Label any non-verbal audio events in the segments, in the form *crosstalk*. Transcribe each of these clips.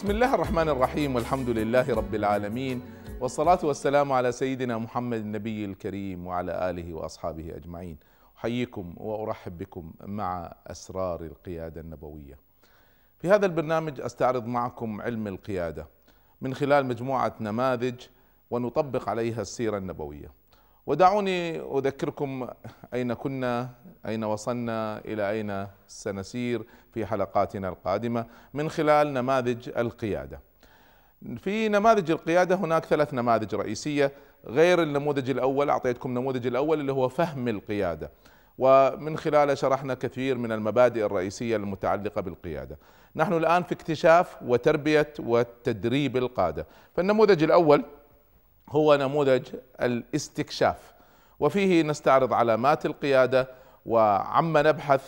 بسم الله الرحمن الرحيم والحمد لله رب العالمين والصلاة والسلام على سيدنا محمد النبي الكريم وعلى آله وأصحابه أجمعين أحييكم وأرحب بكم مع أسرار القيادة النبوية في هذا البرنامج أستعرض معكم علم القيادة من خلال مجموعة نماذج ونطبق عليها السيرة النبوية ودعوني أذكركم أين كنا أين وصلنا إلى أين سنسير في حلقاتنا القادمة من خلال نماذج القيادة في نماذج القيادة هناك ثلاث نماذج رئيسية غير النموذج الأول أعطيتكم النموذج الأول اللي هو فهم القيادة ومن خلاله شرحنا كثير من المبادئ الرئيسية المتعلقة بالقيادة نحن الآن في اكتشاف وتربية وتدريب القادة فالنموذج الأول هو نموذج الاستكشاف وفيه نستعرض علامات القياده وعما نبحث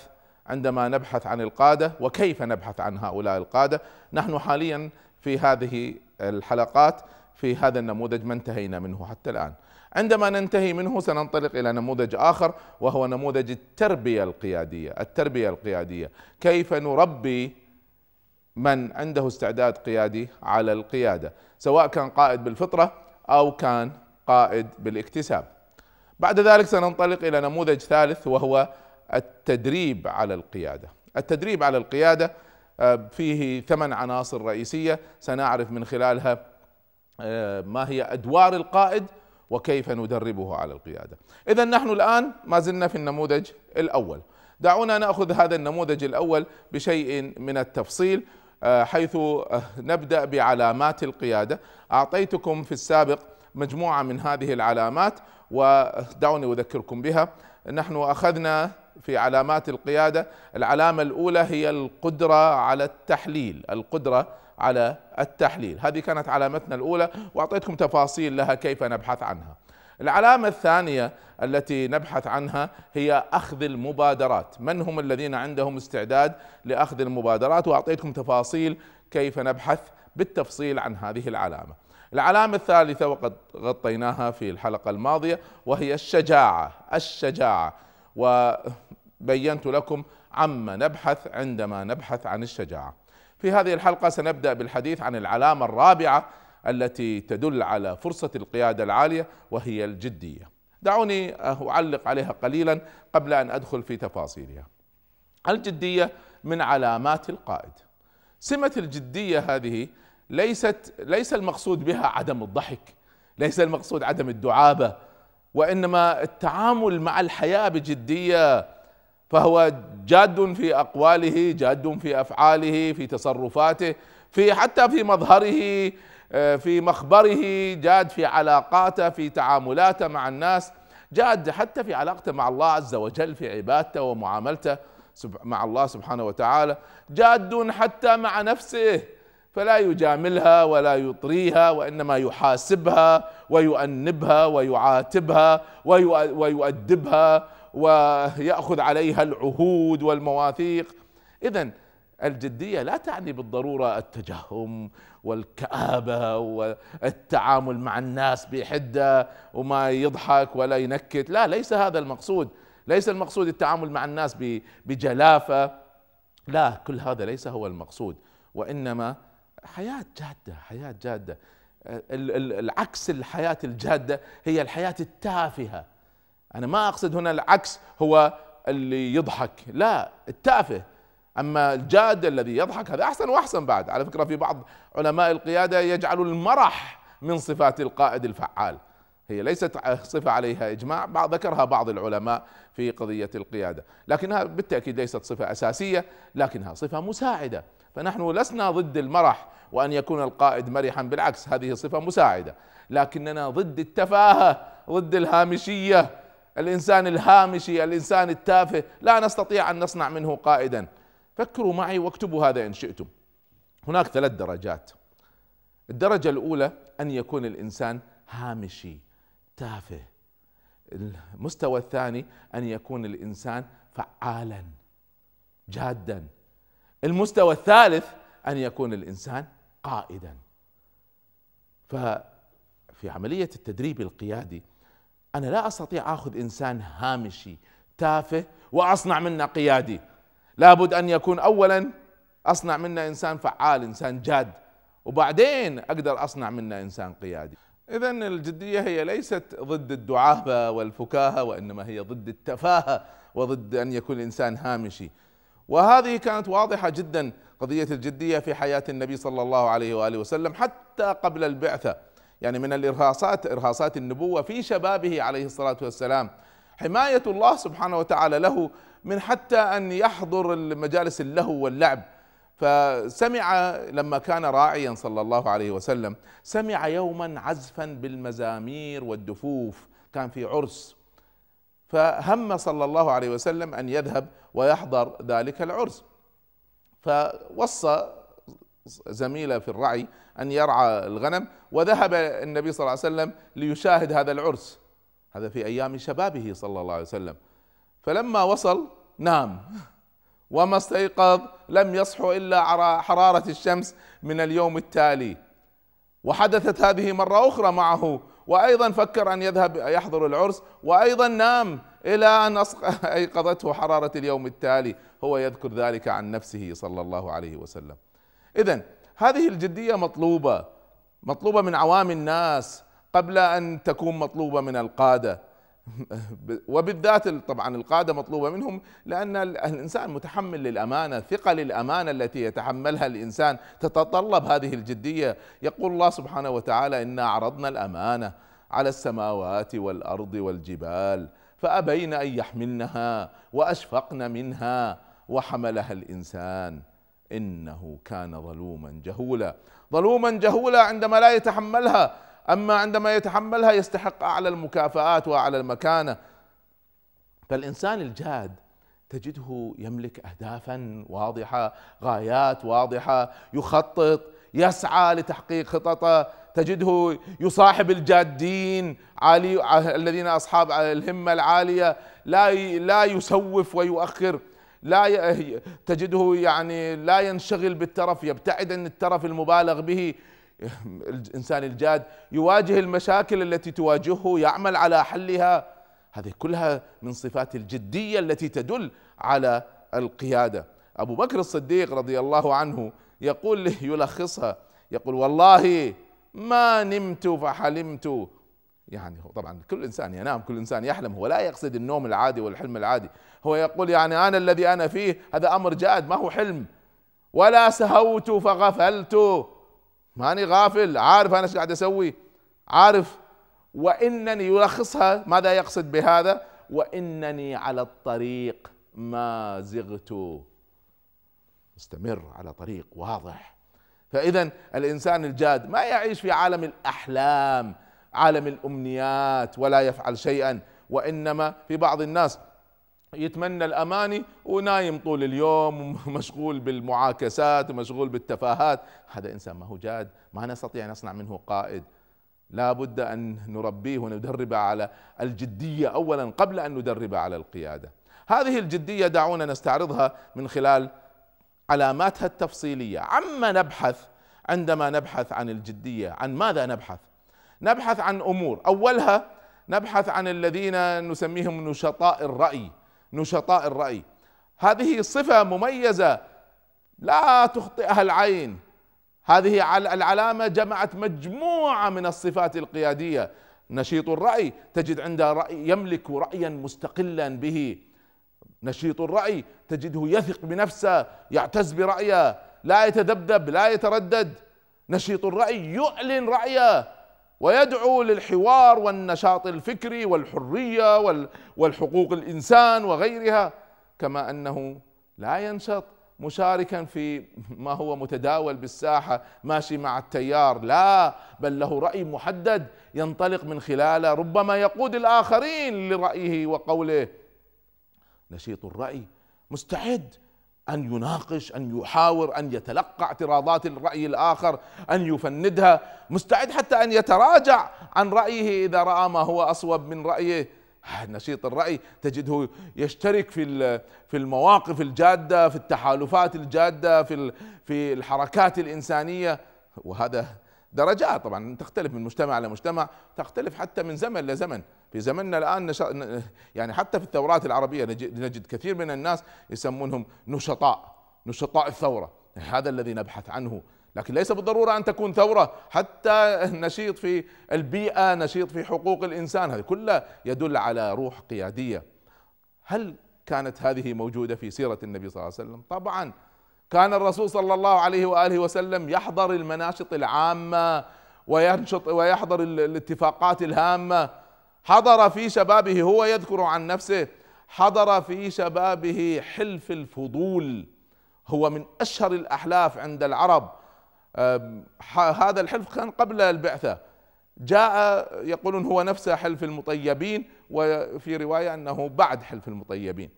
عندما نبحث عن القاده وكيف نبحث عن هؤلاء القاده نحن حاليا في هذه الحلقات في هذا النموذج ما انتهينا منه حتى الان عندما ننتهي منه سننطلق الى نموذج اخر وهو نموذج التربيه القياديه التربيه القياديه كيف نربي من عنده استعداد قيادي على القياده سواء كان قائد بالفطره أو كان قائد بالاكتساب بعد ذلك سننطلق إلى نموذج ثالث وهو التدريب على القيادة التدريب على القيادة آه، فيه ثمان عناصر رئيسية سنعرف من خلالها آه، ما هي أدوار القائد وكيف ندربه على القيادة إذا نحن الآن ما زلنا في النموذج الأول دعونا نأخذ هذا النموذج الأول بشيء من التفصيل آه، حيث آه، نبدأ بعلامات القيادة أعطيتكم في السابق مجموعة من هذه العلامات ودعوني أذكركم بها نحن أخذنا في علامات القيادة العلامة الأولى هي القدرة على التحليل القدرة على التحليل هذه كانت علامتنا الأولى وأعطيتكم تفاصيل لها كيف نبحث عنها العلامة الثانية التي نبحث عنها هي أخذ المبادرات من هم الذين عندهم استعداد لأخذ المبادرات وأعطيتكم تفاصيل كيف نبحث بالتفصيل عن هذه العلامة العلامة الثالثة وقد غطيناها في الحلقة الماضية وهي الشجاعة الشجاعة وبينت لكم عما نبحث عندما نبحث عن الشجاعة في هذه الحلقة سنبدأ بالحديث عن العلامة الرابعة التي تدل على فرصة القيادة العالية وهي الجدية دعوني أعلق عليها قليلا قبل أن أدخل في تفاصيلها الجدية من علامات القائد سمة الجدية هذه ليست ليس المقصود بها عدم الضحك ليس المقصود عدم الدعابة وإنما التعامل مع الحياة بجدية فهو جاد في أقواله جاد في أفعاله في تصرفاته في حتى في مظهره آه، في مخبره جاد في علاقاته في تعاملاته مع الناس جاد حتى في علاقته مع الله عز وجل في عبادته ومعاملته مع الله سبحانه وتعالى جاد حتى مع نفسه فلا يجاملها ولا يطريها وانما يحاسبها ويؤنبها ويعاتبها ويؤدبها وياخذ عليها العهود والمواثيق اذا الجديه لا تعني بالضروره التجهم والكابه والتعامل مع الناس بحده وما يضحك ولا ينكت لا ليس هذا المقصود ليس المقصود التعامل مع الناس بجلافه لا كل هذا ليس هو المقصود وانما حياه جاده حياه جاده العكس الحياه الجاده هي الحياه التافهه انا ما اقصد هنا العكس هو اللي يضحك لا التافه اما الجاد الذي يضحك هذا احسن واحسن بعد على فكره في بعض علماء القياده يجعل المرح من صفات القائد الفعال هي ليست صفه عليها اجماع بعض ذكرها بعض العلماء في قضيه القياده لكنها بالتاكيد ليست صفه اساسيه لكنها صفه مساعده فنحن لسنا ضد المرح وان يكون القائد مرحا بالعكس هذه صفه مساعده لكننا ضد التفاهه ضد الهامشيه الانسان الهامشي الانسان التافه لا نستطيع ان نصنع منه قائدا فكروا معي واكتبوا هذا إن شئتم هناك ثلاث درجات الدرجة الأولى أن يكون الإنسان هامشي تافه المستوى الثاني أن يكون الإنسان فعالا جادا المستوى الثالث أن يكون الإنسان قائدا ففي عملية التدريب القيادي أنا لا أستطيع أخذ إنسان هامشي تافه وأصنع منه قيادي لابد أن يكون أولا أصنع منا إنسان فعال إنسان جاد وبعدين أقدر أصنع منا إنسان قيادي إذا الجدية هي ليست ضد الدعابة والفكاهة وإنما هي ضد التفاهة وضد أن يكون الإنسان هامشي وهذه كانت واضحة جدا قضية الجدية في حياة النبي صلى الله عليه وآله وسلم حتى قبل البعثة يعني من الإرهاصات إرهاصات النبوة في شبابه عليه الصلاة والسلام حماية الله سبحانه وتعالى له من حتى أن يحضر مجالس اللهو واللعب فسمع لما كان راعيا صلى الله عليه وسلم سمع يوما عزفا بالمزامير والدفوف كان في عرس فهم صلى الله عليه وسلم ان يذهب ويحضر ذلك العرس فوصى زميله في الرعي ان يرعى الغنم وذهب النبي صلى الله عليه وسلم ليشاهد هذا العرس هذا في أيام شبابه صلى الله عليه وسلم فلما وصل نام *laughs* وما استيقظ لم يصحو إلا على حرارة الشمس من اليوم التالي وحدثت هذه مرة أخرى معه وأيضا فكر أن يذهب يحضر العرس وأيضا نام إلى أن *laughs* أيقظته حرارة اليوم التالي هو يذكر ذلك عن نفسه صلى الله عليه وسلم إذا هذه الجدية مطلوبة مطلوبة من عوام الناس قبل ان تكون مطلوبه من القاده *laughs* وبالذات طبعا القاده مطلوبه منهم لان الانسان متحمل للامانه، ثقل الامانه التي يتحملها الانسان تتطلب هذه الجديه، يقول الله سبحانه وتعالى: انا عرضنا الامانه على السماوات والارض والجبال فابين ان يحملنها واشفقن منها وحملها الانسان انه كان ظلوما جهولا، ظلوما جهولا عندما لا يتحملها أما عندما يتحملها يستحق أعلى المكافآت وأعلى المكانة فالإنسان الجاد تجده يملك أهدافا واضحة غايات واضحة يخطط يسعى لتحقيق خططه تجده يصاحب الجادين عالي الذين أصحاب الهمة العالية لا لا يسوف ويؤخر لا تجده يعني لا ينشغل بالترف يبتعد عن الترف المبالغ به *laughs* الإنسان الجاد يواجه المشاكل التي تواجهه يعمل على حلها هذه كلها من صفات الجدية التي تدل على القيادة أبو بكر الصديق رضي الله عنه يقول يلخصها يقول والله ما نمت فحلمت يعني هو طبعا كل انسان ينام كل انسان يحلم هو لا يقصد النوم العادي والحلم العادي هو يقول يعني انا الذي انا فيه هذا امر جاد ما هو حلم ولا سهوت فغفلت ماني غافل عارف انا ايش قاعد اسوي عارف وانني يلخصها ماذا يقصد بهذا وانني على الطريق ما زغت مستمر على طريق واضح فاذا الانسان الجاد ما يعيش في عالم الاحلام عالم الامنيات ولا يفعل شيئا وانما في بعض الناس يتمنى الاماني ونايم طول اليوم ومشغول *laughs* بالمعاكسات ومشغول بالتفاهات هذا انسان ما هو جاد ما نستطيع ان نصنع منه قائد لا بد ان نربيه وندربه على الجديه اولا قبل ان ندربه على القياده هذه الجديه دعونا نستعرضها من خلال علاماتها التفصيليه عما نبحث عندما نبحث عن الجديه عن ماذا نبحث نبحث عن امور اولها نبحث عن الذين نسميهم نشطاء الراي نشطاء الرأي هذه صفة مميزة لا تخطئها العين هذه العلامة جمعت مجموعة من الصفات القيادية نشيط الرأي تجد عنده رأي يملك رأيا مستقلا به نشيط الرأي تجده يثق بنفسه يعتز برأيه لا يتذبذب لا يتردد نشيط الرأي يعلن رأيه ويدعو للحوار والنشاط الفكري والحريه والحقوق الانسان وغيرها كما انه لا ينشط مشاركا في ما هو متداول بالساحه ماشي مع التيار لا بل له راي محدد ينطلق من خلاله ربما يقود الاخرين لرايه وقوله نشيط الراي مستعد أن يناقش أن يحاور أن يتلقى اعتراضات الرأي الآخر أن يفندها مستعد حتى أن يتراجع عن رأيه إذا رأى ما هو أصوب من رأيه آه، نشيط الرأي تجده يشترك في في المواقف الجادة في التحالفات الجادة في في الحركات الإنسانية وهذا درجات طبعا تختلف من مجتمع لمجتمع تختلف حتى من زمن لزمن في زمننا الآن نشط... يعني حتى في الثورات العربية نجد كثير من الناس يسمونهم نشطاء نشطاء الثورة هذا الذي نبحث عنه لكن ليس بالضرورة أن تكون ثورة حتى نشيط في البيئة نشيط في حقوق الإنسان هذا كله يدل على روح قيادية هل كانت هذه موجودة في سيرة النبي صلى الله عليه وسلم طبعا كان الرسول صلى الله عليه وآله وسلم يحضر المناشط العامة وينشط ويحضر الاتفاقات الهامة حضر في شبابه هو يذكر عن نفسه حضر في شبابه حلف الفضول هو من أشهر الأحلاف عند العرب هذا الحلف كان قبل البعثة جاء يقولون هو نفسه حلف المطيبين وفي رواية أنه بعد حلف المطيبين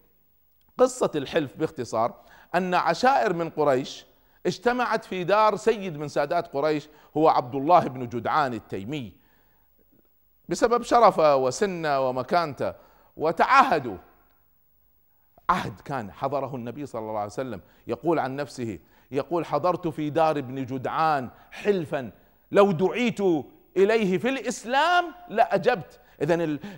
قصة الحلف باختصار أن عشائر من قريش اجتمعت في دار سيد من سادات قريش هو عبد الله بن جدعان التيمي بسبب شرفه وسنه ومكانته وتعاهدوا عهد كان حضره النبي صلى الله عليه وسلم يقول عن نفسه يقول حضرت في دار ابن جدعان حلفا لو دعيت اليه في الاسلام لاجبت اذا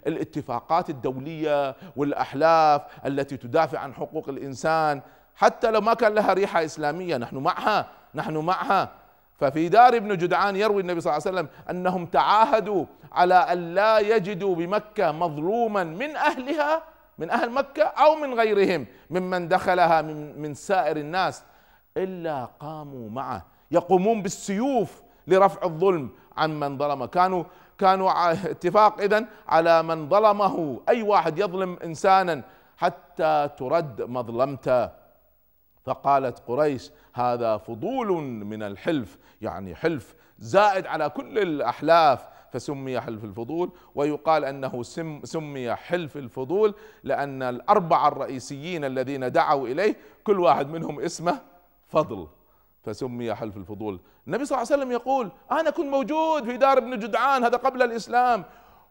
الاتفاقات الدوليه والاحلاف التي تدافع عن حقوق الانسان حتى لو ما كان لها ريحه اسلاميه نحن معها نحن معها ففي دار ابن جدعان يروي النبي صلى الله عليه وسلم انهم تعاهدوا على ان لا يجدوا بمكه مظلوما من اهلها من اهل مكه او من غيرهم ممن دخلها من, من سائر الناس الا قاموا معه يقومون بالسيوف لرفع الظلم عن من ظلمه كانوا كانوا اتفاق اذا على من ظلمه اي واحد يظلم انسانا حتى ترد مظلمته فقالت قريش هذا فضول من الحلف يعني حلف زائد على كل الأحلاف فسمي حلف الفضول ويقال انه سم سمي حلف الفضول لان الاربعه الرئيسيين الذين دعوا اليه كل واحد منهم اسمه فضل فسمي حلف الفضول النبي صلى الله عليه وسلم يقول انا كنت موجود في دار ابن جدعان هذا قبل الاسلام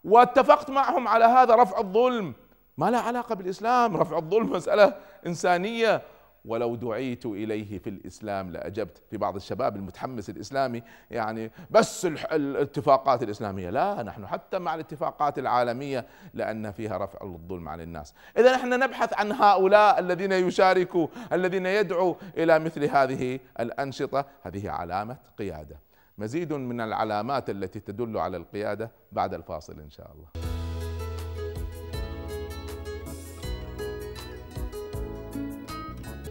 واتفقت معهم على هذا رفع الظلم ما له علاقه بالاسلام رفع الظلم مساله انسانيه ولو دعيت إليه في الإسلام لأجبت في بعض الشباب المتحمس الإسلامي يعني بس الاتفاقات الإسلامية لا نحن حتى مع الاتفاقات العالمية لأن فيها رفع الظلم عن الناس إذا نحن نبحث عن هؤلاء الذين يشاركوا الذين يدعوا إلى مثل هذه الأنشطة هذه علامة قيادة مزيد من العلامات التي تدل على القيادة بعد الفاصل إن شاء الله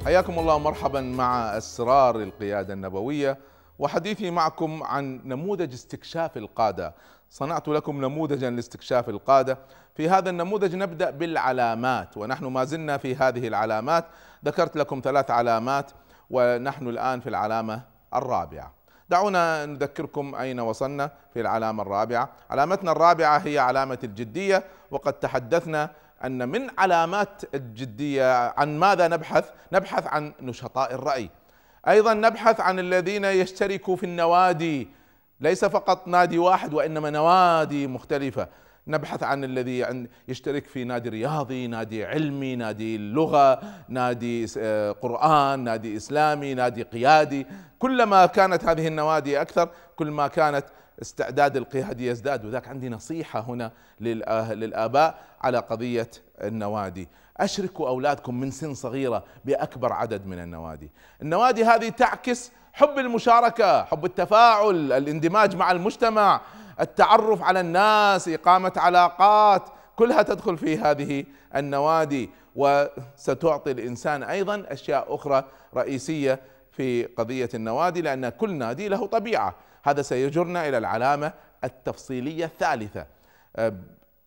حياكم الله مرحبا مع اسرار القياده النبويه وحديثي معكم عن نموذج استكشاف القاده صنعت لكم نموذجا لاستكشاف القاده في هذا النموذج نبدا بالعلامات ونحن ما زلنا في هذه العلامات ذكرت لكم ثلاث علامات ونحن الان في العلامه الرابعه دعونا نذكركم اين وصلنا في العلامه الرابعه علامتنا الرابعه هي علامه الجديه وقد تحدثنا أن من علامات الجدية عن ماذا نبحث؟ نبحث عن نشطاء الرأي أيضا نبحث عن الذين يشتركوا في النوادي ليس فقط نادي واحد وإنما نوادي مختلفة نبحث عن الذي يشترك في نادي رياضي نادي علمي نادي اللغة، نادي آه، قرآن نادي إسلامي نادي قيادي كلما كانت هذه النوادي أكثر كلما كانت استعداد القيادي يزداد وذاك عندي نصيحة هنا للآباء على قضية النوادي أشركوا أولادكم من سن صغيرة بأكبر عدد من النوادي النوادي هذه تعكس حب المشاركة حب التفاعل الاندماج مع المجتمع التعرف على الناس إقامة علاقات كلها تدخل في هذه النوادي وستعطي الإنسان أيضا أشياء أخرى رئيسية في قضية النوادي لأن كل نادي له طبيعة هذا سيجرنا إلى العلامة التفصيلية الثالثة آه،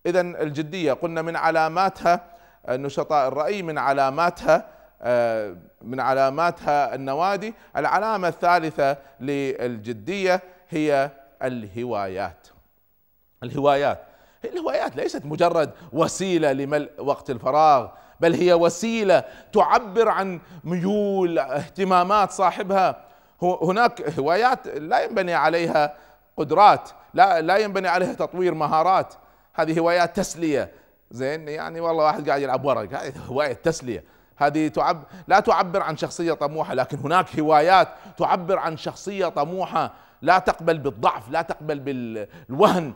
إذا الجدية قلنا من علاماتها آه، نشطاء الرأي من علاماتها آه، من علاماتها النوادي العلامة الثالثة للجدية هي الهوايات الهوايات الهوايات ليست مجرد وسيلة لملء وقت الفراغ بل هي وسيلة تعبر عن ميول اهتمامات صاحبها هناك هوايات لا ينبني عليها قدرات لا لا ينبني عليها تطوير مهارات هذه هوايات تسليه زين يعني والله واحد قاعد يلعب ورق هذه هوايه تسليه هذه تعب لا تعبر عن شخصيه طموحه لكن هناك هوايات تعبر عن شخصيه طموحه لا تقبل بالضعف لا تقبل بالوهن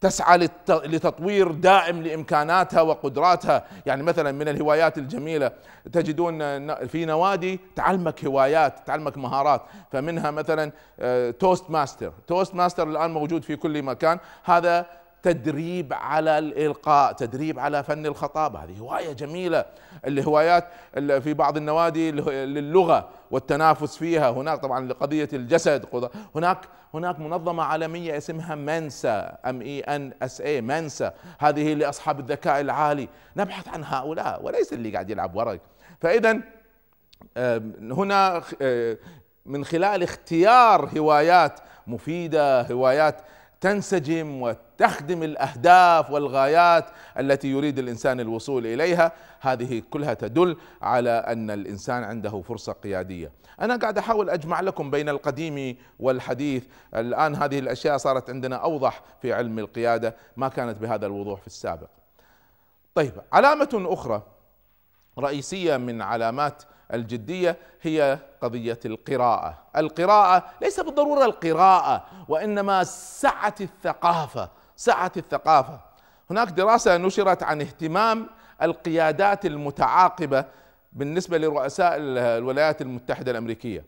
تسعى لتطوير دائم لامكاناتها وقدراتها، يعني مثلا من الهوايات الجميله تجدون في نوادي تعلمك هوايات، تعلمك مهارات، فمنها مثلا توست ماستر، توست ماستر الان موجود في كل مكان، هذا تدريب على الإلقاء تدريب على فن الخطابة هذه هواية جميلة الهوايات في بعض النوادي للغة والتنافس فيها هناك طبعا لقضية الجسد هناك هناك منظمة عالمية اسمها منسا ام اي ان اس اي منسا هذه لأصحاب الذكاء العالي نبحث عن هؤلاء وليس اللي قاعد يلعب ورق فإذا هنا آه، من خلال اختيار هوايات مفيدة هوايات تنسجم وتخدم الاهداف والغايات التي يريد الانسان الوصول اليها هذه كلها تدل على ان الانسان عنده فرصه قياديه انا قاعد احاول اجمع لكم بين القديم والحديث الان هذه الاشياء صارت عندنا اوضح في علم القياده ما كانت بهذا الوضوح في السابق طيب علامه اخرى رئيسيه من علامات الجدية هي قضية القراءة القراءة ليس بالضرورة القراءة وإنما سعة الثقافة سعة الثقافة هناك دراسة نشرت عن اهتمام القيادات المتعاقبة بالنسبة لرؤساء الولايات المتحدة الأمريكية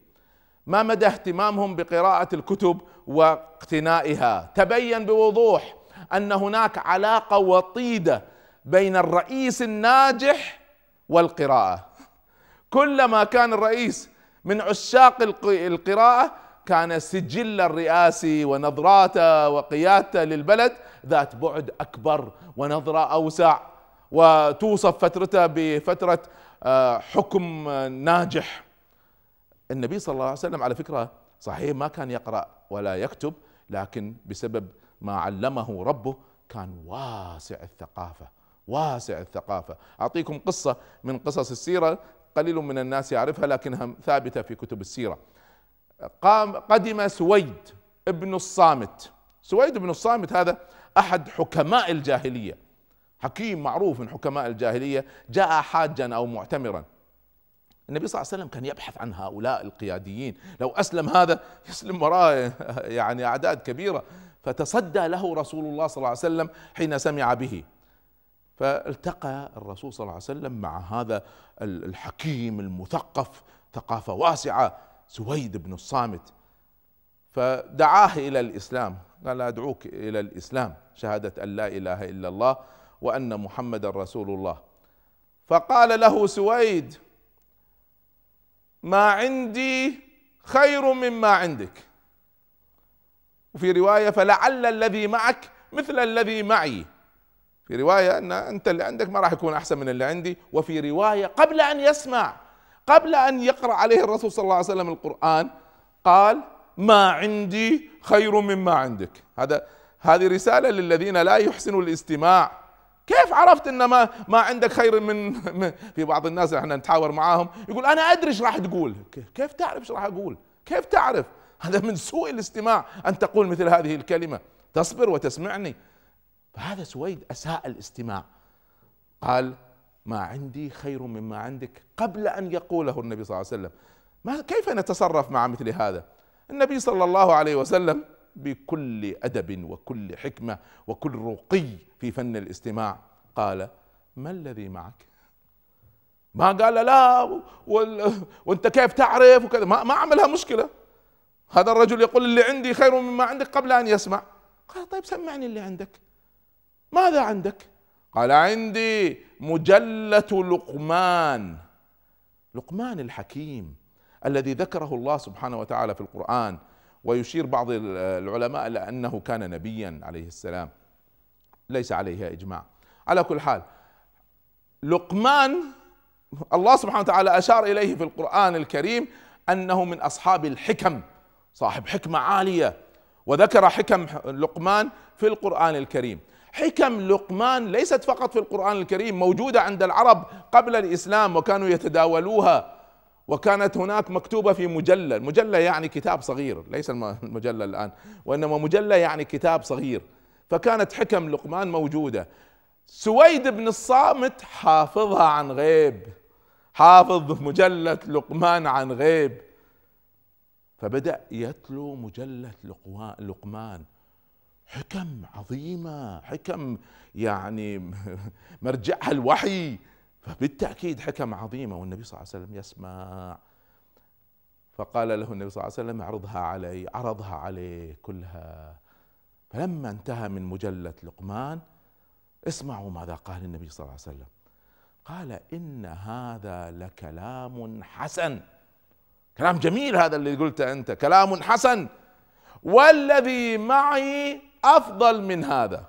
ما مدى اهتمامهم بقراءة الكتب واقتنائها تبين بوضوح أن هناك علاقة وطيدة بين الرئيس الناجح والقراءة كلما كان الرئيس من عشاق القراءة كان سجله الرئاسي ونظراته وقيادته للبلد ذات بعد أكبر ونظرة أوسع وتوصف فترته بفترة آه، حكم ناجح النبي صلى الله عليه وسلم على فكرة صحيح ما كان يقرأ ولا يكتب لكن بسبب ما علمه ربه كان واسع الثقافة واسع الثقافة أعطيكم قصة من قصص السيرة قليل من الناس يعرفها لكنها ثابتة في كتب السيرة قام قدم سويد ابن الصامت سويد بن الصامت هذا أحد حكماء الجاهلية حكيم معروف من حكماء الجاهلية جاء حاجا أو معتمرا النبي صلى الله عليه وسلم كان يبحث عن هؤلاء القياديين لو أسلم هذا يسلم وراه يعني أعداد كبيرة فتصدى له رسول الله صلى الله عليه وسلم حين سمع به فالتقى الرسول صلى الله عليه وسلم مع هذا الحكيم المثقف ثقافة واسعة سويد بن الصامت فدعاه إلى الإسلام قال أدعوك إلى الإسلام شهادة أن لا إله إلا الله وأن محمد رسول الله فقال له سويد ما عندي خير مما عندك وفي رواية فلعل الذي معك مثل الذي معي في روايه ان انت اللي عندك ما راح يكون احسن من اللي عندي وفي روايه قبل ان يسمع قبل ان يقرا عليه الرسول صلى الله عليه وسلم القران قال ما عندي خير مما عندك هذا هذه رساله للذين لا يحسنوا الاستماع كيف عرفت ان ما ما عندك خير من في بعض الناس احنا نتحاور معاهم يقول انا ادري ايش راح تقول كيف تعرف ايش راح اقول كيف تعرف هذا من سوء الاستماع ان تقول مثل هذه الكلمه تصبر وتسمعني فهذا سويد أساء الاستماع قال ما عندي خير مما عندك قبل أن يقوله النبي صلى الله عليه وسلم ما كيف نتصرف مع مثل هذا النبي صلى الله عليه وسلم بكل أدب وكل حكمة وكل رقي في فن الاستماع قال ما الذي معك ما قال لا وانت كيف تعرف وكذا ما, ما عملها مشكلة هذا الرجل يقول اللي عندي خير مما عندك قبل أن يسمع قال طيب سمعني اللي عندك ماذا عندك قال عندي مجلة لقمان لقمان الحكيم الذي ذكره الله سبحانه وتعالى في القرآن ويشير بعض العلماء لأنه كان نبيا عليه السلام ليس عليها إجماع على كل حال لقمان الله سبحانه وتعالى أشار إليه في القرآن الكريم أنه من أصحاب الحكم صاحب حكمة عالية وذكر حكم لقمان في القرآن الكريم حكم لقمان ليست فقط في القرآن الكريم موجودة عند العرب قبل الإسلام وكانوا يتداولوها وكانت هناك مكتوبة في مجلة مجلة يعني كتاب صغير ليس المجلة الآن وإنما مجلة يعني كتاب صغير فكانت حكم لقمان موجودة سويد بن الصامت حافظها عن غيب حافظ مجلة لقمان عن غيب فبدأ يتلو مجلة لقمان حكم عظيمة حكم يعني *laughs* مرجعها الوحي فبالتأكيد حكم عظيمة والنبي صلى الله عليه وسلم يسمع فقال له النبي صلى الله عليه وسلم اعرضها علي عرضها عليه كلها فلما انتهى من مجلة لقمان اسمعوا ماذا قال النبي صلى الله عليه وسلم قال إن هذا لكلام حسن كلام جميل هذا اللي قلته أنت كلام حسن والذي معي أفضل من هذا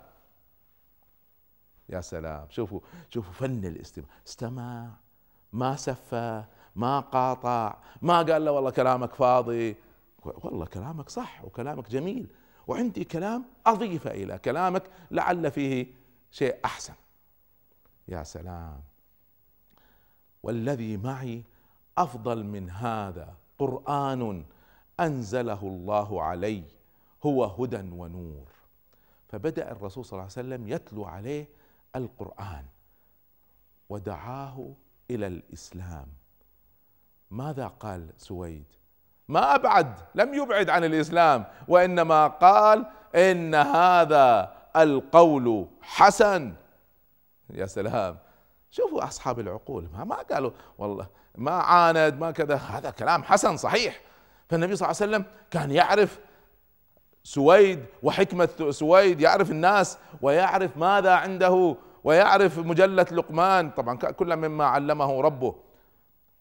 يا سلام شوفوا شوفوا فن الاستماع استمع ما سفه ما قاطع ما قال له والله كلامك فاضي والله كلامك صح وكلامك جميل وعندي كلام أضيفه إلى كلامك لعل فيه شيء أحسن يا سلام والذي معي أفضل من هذا قرآن أنزله الله علي هو هدى ونور فبدأ الرسول صلى الله عليه وسلم يتلو عليه القرآن ودعاه إلى الإسلام ماذا قال سويد ما أبعد لم يبعد عن الإسلام وإنما قال إن هذا القول حسن يا سلام شوفوا أصحاب العقول ما, ما قالوا والله ما عاند ما كذا هذا كلام حسن صحيح فالنبي صلى الله عليه وسلم كان يعرف سويد وحكمة سويد يعرف الناس ويعرف ماذا عنده ويعرف مجلة لقمان طبعا كل مما علمه ربه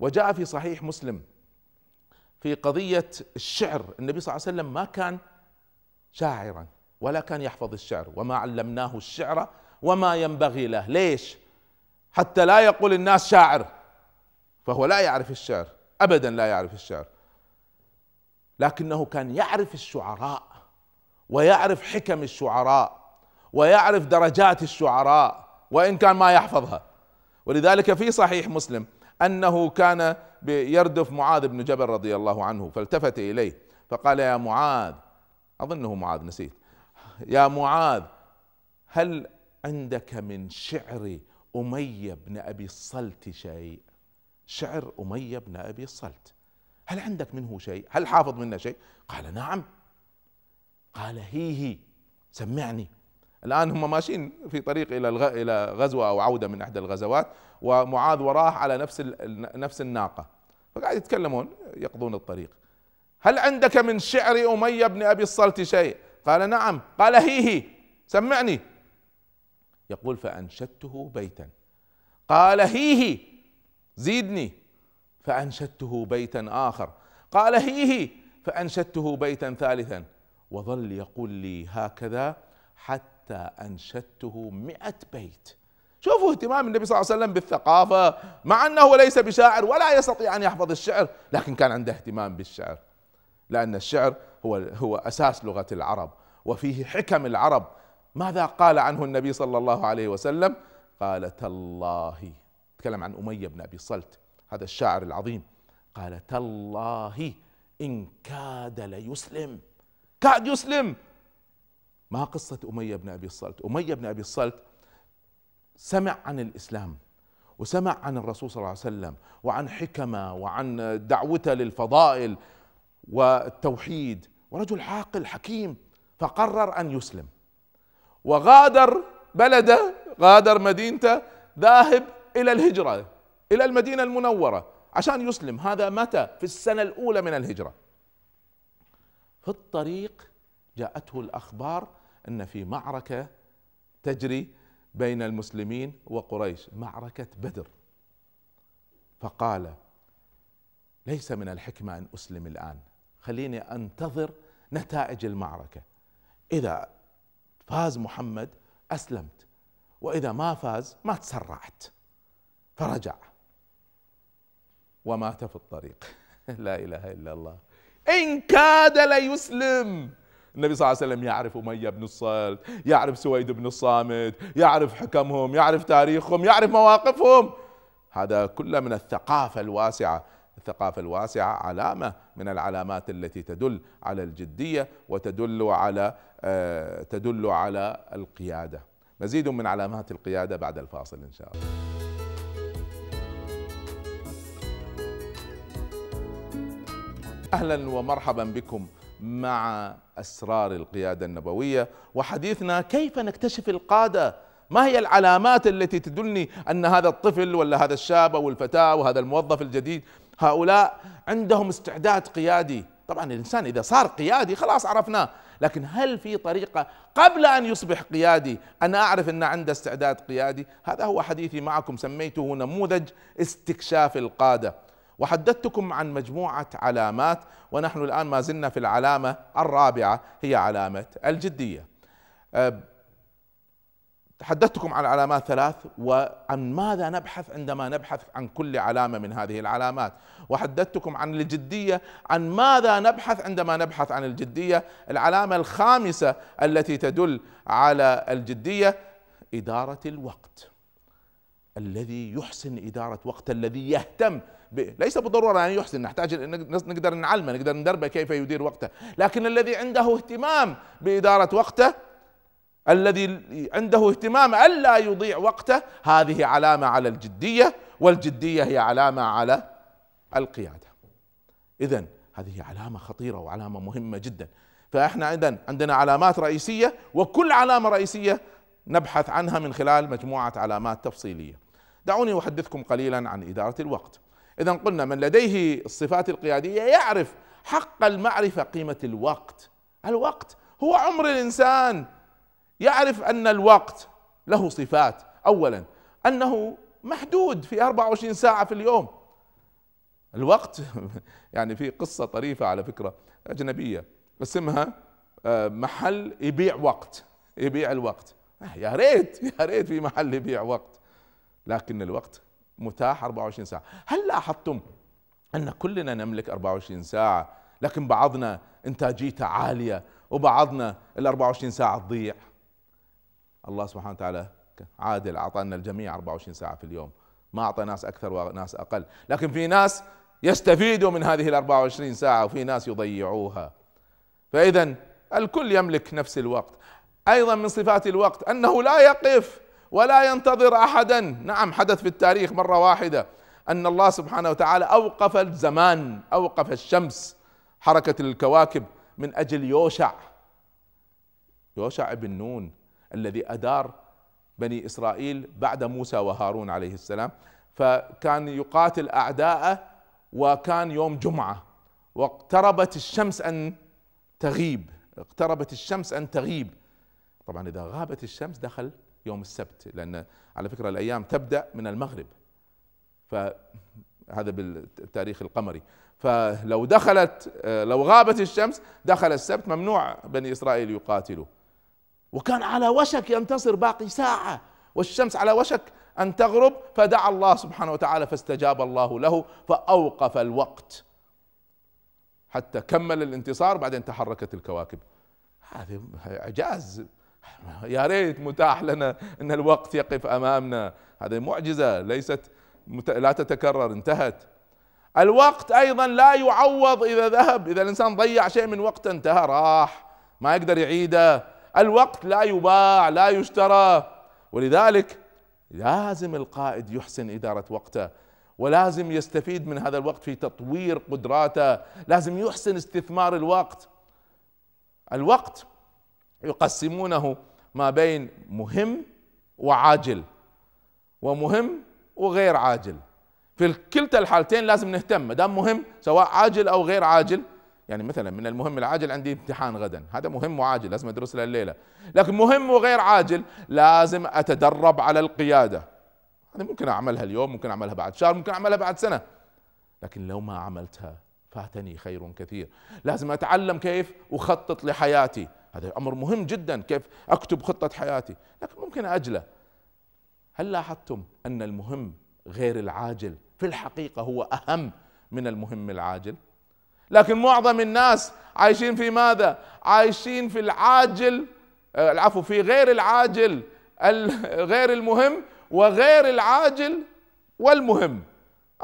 وجاء في صحيح مسلم في قضية الشعر النبي صلى الله عليه وسلم ما كان شاعرا ولا كان يحفظ الشعر وما علمناه الشعر وما ينبغي له ليش حتى لا يقول الناس شاعر فهو لا يعرف الشعر أبدا لا يعرف الشعر لكنه كان يعرف الشعراء ويعرف حكم الشعراء ويعرف درجات الشعراء وان كان ما يحفظها ولذلك في صحيح مسلم انه كان يردف معاذ بن جبل رضي الله عنه فالتفت اليه فقال يا معاذ اظنه معاذ نسيت يا معاذ هل عندك من شعر اميه بن ابي الصلت شيء شعر اميه بن ابي الصلت هل عندك منه شيء هل حافظ منه شيء قال نعم قال هيه سمعني الآن هم ماشيين في طريق إلى الغ... إلى غزوة أو عودة من إحدى الغزوات ومعاذ وراه على نفس ال... نفس الناقة فقاعد يتكلمون يقضون الطريق هل عندك من شعر أمية بن أبي الصلت شيء قال نعم قال هيه سمعني يقول فأنشدته بيتا قال هيه زيدني فأنشدته بيتا آخر قال هيه فأنشدته بيتا ثالثا وظل يقول لي هكذا حتى أنشدته مئة بيت شوفوا اهتمام النبي صلى الله عليه وسلم بالثقافة مع أنه ليس بشاعر ولا يستطيع أن يحفظ الشعر لكن كان عنده اهتمام بالشعر لأن الشعر هو, هو أساس لغة العرب وفيه حكم العرب ماذا قال عنه النبي صلى الله عليه وسلم قال تالله تكلم عن أمية بن أبي صلت هذا الشاعر العظيم قال تالله إن كاد ليسلم قاعد يسلم ما قصة أمية بن أبي الصلت أمية بن أبي الصلت سمع عن الإسلام وسمع عن الرسول صلى الله عليه وسلم وعن حكمه وعن دعوته للفضائل والتوحيد ورجل عاقل حكيم فقرر ان يسلم وغادر بلده غادر مدينته ذاهب الى الهجره الى المدينه المنوره عشان يسلم هذا متى في السنه الاولى من الهجره في الطريق جاءته الاخبار ان في معركه تجري بين المسلمين وقريش معركه بدر فقال ليس من الحكمه ان اسلم الان خليني انتظر نتائج المعركه اذا فاز محمد اسلمت واذا ما فاز ما تسرعت فرجع ومات في الطريق *laughs* لا اله الا الله إن كاد ليسلم النبي صلى الله عليه وسلم يعرف أمية بن الصلت يعرف سويد بن الصامت يعرف حكمهم يعرف تاريخهم يعرف مواقفهم هذا كله من الثقافة الواسعة الثقافة الواسعة علامة من العلامات التي تدل على الجدية وتدل على آه، تدل على القيادة مزيد من علامات القيادة بعد الفاصل إن شاء الله اهلا ومرحبا بكم مع اسرار القياده النبويه وحديثنا كيف نكتشف القاده ما هي العلامات التي تدلني ان هذا الطفل ولا هذا الشاب او الفتاه وهذا الموظف الجديد هؤلاء عندهم استعداد قيادي طبعا الانسان اذا صار قيادي خلاص عرفناه لكن هل في طريقه قبل ان يصبح قيادي انا اعرف ان عنده استعداد قيادي هذا هو حديثي معكم سميته نموذج استكشاف القاده وحدثتكم عن مجموعة علامات ونحن الآن ما زلنا في العلامة الرابعة هي علامة الجدية أه، تحدثتكم عن علامات ثلاث وعن ماذا نبحث عندما نبحث عن كل علامة من هذه العلامات وحدثتكم عن الجدية عن ماذا نبحث عندما نبحث عن الجدية العلامة الخامسة التي تدل على الجدية إدارة الوقت الذي يحسن إدارة وقت الذي يهتم ليس بالضروره ان يحسن نحتاج نقدر نعلمه نقدر ندربه كيف يدير وقته لكن الذي عنده اهتمام باداره وقته الذي عنده اهتمام الا يضيع وقته هذه علامه على الجديه والجديه هي علامه على القياده اذا هذه علامه خطيره وعلامه مهمه جدا فاحنا اذا عندنا علامات رئيسيه وكل علامه رئيسيه نبحث عنها من خلال مجموعه علامات تفصيليه دعوني احدثكم قليلا عن اداره الوقت إذا قلنا من لديه الصفات القيادية يعرف حق المعرفة قيمة الوقت الوقت هو عمر الإنسان يعرف أن الوقت له صفات أولا أنه محدود في 24 ساعة في اليوم الوقت *laughs* يعني في قصة طريفة على فكرة أجنبية اسمها آه، محل يبيع وقت يبيع الوقت آه، يا ريت يا ريت في محل يبيع وقت لكن الوقت متاح 24 ساعة هل لاحظتم أن كلنا نملك 24 ساعة لكن بعضنا إنتاجيته عالية وبعضنا ال 24 ساعة تضيع الله سبحانه وتعالى عادل أعطانا الجميع 24 ساعة في اليوم ما أعطى ناس أكثر وناس أقل لكن في ناس يستفيدوا من هذه ال 24 ساعة وفي ناس يضيعوها فإذا الكل يملك نفس الوقت أيضا من صفات الوقت أنه لا يقف ولا ينتظر احدا نعم حدث في التاريخ مره واحده ان الله سبحانه وتعالى اوقف الزمان اوقف الشمس حركه الكواكب من اجل يوشع يوشع بن نون الذي ادار بني اسرائيل بعد موسى وهارون عليه السلام فكان يقاتل اعداءه وكان يوم جمعه واقتربت الشمس ان تغيب اقتربت الشمس ان تغيب طبعا اذا غابت الشمس دخل يوم السبت لان على فكره الايام تبدا من المغرب فهذا بالتاريخ القمري فلو دخلت آه، لو غابت الشمس دخل السبت ممنوع بني اسرائيل يقاتلوا وكان على وشك ينتصر باقي ساعه والشمس على وشك ان تغرب فدعا الله سبحانه وتعالى فاستجاب الله له فاوقف الوقت حتى كمل الانتصار بعدين تحركت الكواكب هذا اعجاز يا ريت متاح لنا ان الوقت يقف امامنا هذه معجزه ليست مت... لا تتكرر انتهت الوقت ايضا لا يعوض اذا ذهب اذا الانسان ضيع شيء من وقته انتهى راح ما يقدر يعيده الوقت لا يباع لا يشترى ولذلك لازم القائد يحسن اداره وقته ولازم يستفيد من هذا الوقت في تطوير قدراته لازم يحسن استثمار الوقت الوقت يقسمونه ما بين مهم وعاجل ومهم وغير عاجل في كلتا الحالتين لازم نهتم ما دام مهم سواء عاجل او غير عاجل يعني مثلا من المهم العاجل عندي امتحان غدا هذا مهم وعاجل لازم ادرس له الليله لكن مهم وغير عاجل لازم اتدرب على القياده هذا ممكن اعملها اليوم ممكن اعملها بعد شهر ممكن اعملها بعد سنه لكن لو ما عملتها فاتني خير كثير لازم اتعلم كيف اخطط لحياتي هذا أمر مهم جدا كيف أكتب خطة حياتي لكن ممكن أجله هل لاحظتم أن المهم غير العاجل في الحقيقة هو أهم من المهم العاجل لكن معظم الناس عايشين في ماذا عايشين في العاجل آه، العفو في غير العاجل غير المهم وغير العاجل والمهم